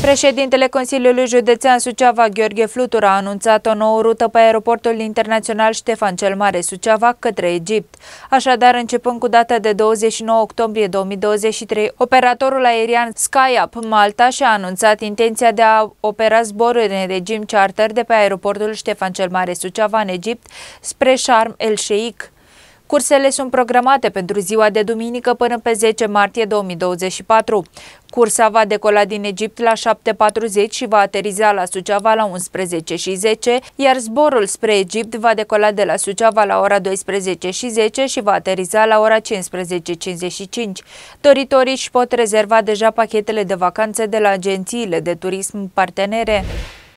Președintele Consiliului Județean Suceava, Gheorghe Flutur, a anunțat o nouă rută pe aeroportul internațional Ștefan cel Mare, Suceava, către Egipt. Așadar, începând cu data de 29 octombrie 2023, operatorul aerian SkyUp Malta și-a anunțat intenția de a opera zboruri în regim charter de pe aeroportul Ștefan cel Mare, Suceava, în Egipt, spre Sharm el Sheikh. Cursele sunt programate pentru ziua de duminică până pe 10 martie 2024. Cursa va decola din Egipt la 7.40 și va ateriza la Suceava la 11.10, iar zborul spre Egipt va decola de la Suceava la ora 12.10 și va ateriza la ora 15.55. Doritorii își pot rezerva deja pachetele de vacanțe de la agențiile de turism partenere.